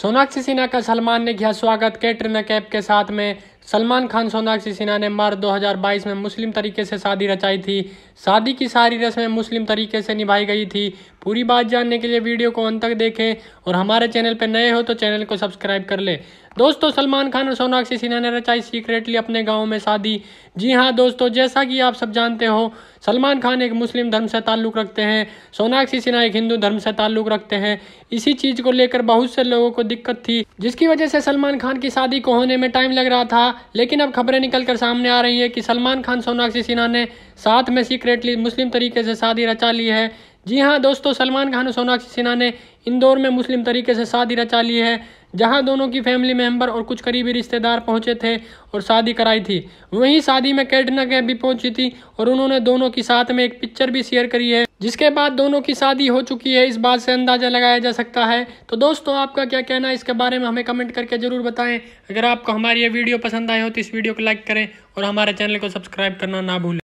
सोनाक्षी सिन्हा का सलमान ने किया स्वागत कैटरीना कैप के साथ में सलमान खान सोनाक्षी सिन्हा ने मार्च 2022 में मुस्लिम तरीके से शादी रचाई थी शादी की सारी रस्में मुस्लिम तरीके से निभाई गई थी पूरी बात जानने के लिए वीडियो को अंत तक देखें और हमारे चैनल पर नए हो तो चैनल को सब्सक्राइब कर ले दोस्तों सलमान खान और सोनाक्षी सिन्हा ने रचाई सीक्रेटली अपने गाँव में शादी जी हाँ दोस्तों जैसा कि आप सब जानते हो सलमान खान एक मुस्लिम धर्म से ताल्लुक़ रखते हैं सोनाक्षी सिन्हा एक हिंदू धर्म से ताल्लुक़ रखते हैं इसी चीज़ को लेकर बहुत से लोगों को दिक्कत थी जिसकी वजह से सलमान खान की शादी को होने में टाइम लग रहा था था लेकिन अब खबरें निकल कर सामने आ रही है कि सलमान खान सोनाक्षी सिन्हा ने साथ में सीक्रेटली मुस्लिम तरीके से शादी रचा ली है जी हाँ दोस्तों सलमान खान और सोनाक्षी सिन्हा ने इंदौर में मुस्लिम तरीके से शादी रचा ली है जहां दोनों की फैमिली मेंबर और कुछ करीबी रिश्तेदार पहुंचे थे और शादी कराई थी वहीं शादी में कैटरीना कैफ भी पहुंची थी और उन्होंने दोनों की साथ में एक पिक्चर भी शेयर करी है जिसके बाद दोनों की शादी हो चुकी है इस बात से अंदाज़ा लगाया जा सकता है तो दोस्तों आपका क्या कहना है इसके बारे में हमें कमेंट करके ज़रूर बताएं अगर आपको हमारी ये वीडियो पसंद आए हो तो इस वीडियो को लाइक करें और हमारे चैनल को सब्सक्राइब करना ना भूलें